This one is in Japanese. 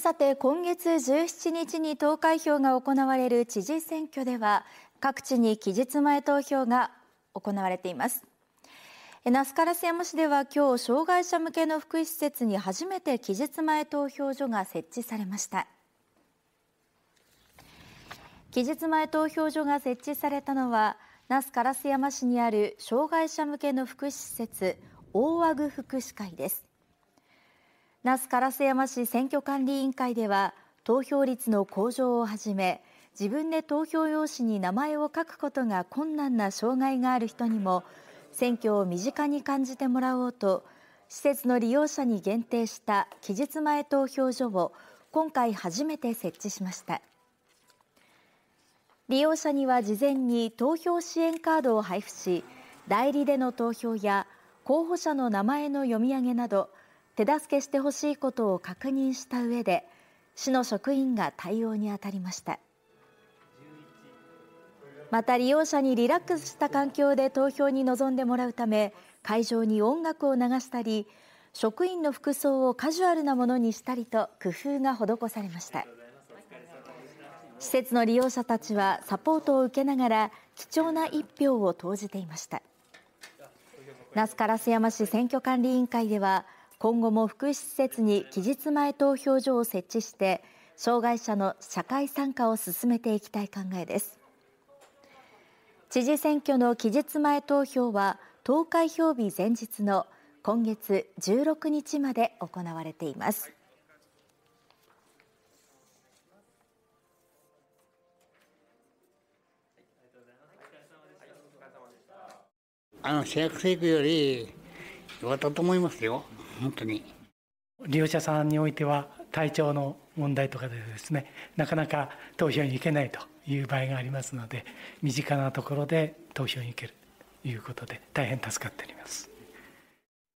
さて今月17日に投開票が行われる知事選挙では各地に期日前投票が行われています那須烏山市では今日障害者向けの福祉施設に初めて期日前投票所が設置されました期日前投票所が設置されたのは那須烏山市にある障害者向けの福祉施設大和具福祉会です那須烏山市選挙管理委員会では投票率の向上をはじめ自分で投票用紙に名前を書くことが困難な障害がある人にも選挙を身近に感じてもらおうと施設の利用者に限定した期日前投票所を今回初めて設置しました利用者には事前に投票支援カードを配布し代理での投票や候補者の名前の読み上げなど手助けしてほしいことを確認した上で市の職員が対応に当たりましたまた利用者にリラックスした環境で投票に臨んでもらうため会場に音楽を流したり職員の服装をカジュアルなものにしたりと工夫が施されました施設の利用者たちはサポートを受けながら貴重な一票を投じていました那須烏山市選挙管理委員会では今後も福祉施設に期日前投票所を設置して障害者の社会参加を進めていきたい考えです知事選挙の期日前投票は投開票日前日の今月16日まで行われていますあの市役所行くより良かったと思いますよ。本当に利用者さんにおいては体調の問題とかでですねなかなか投票に行けないという場合がありますので身近なところで投票に行けるということで大変助かっております。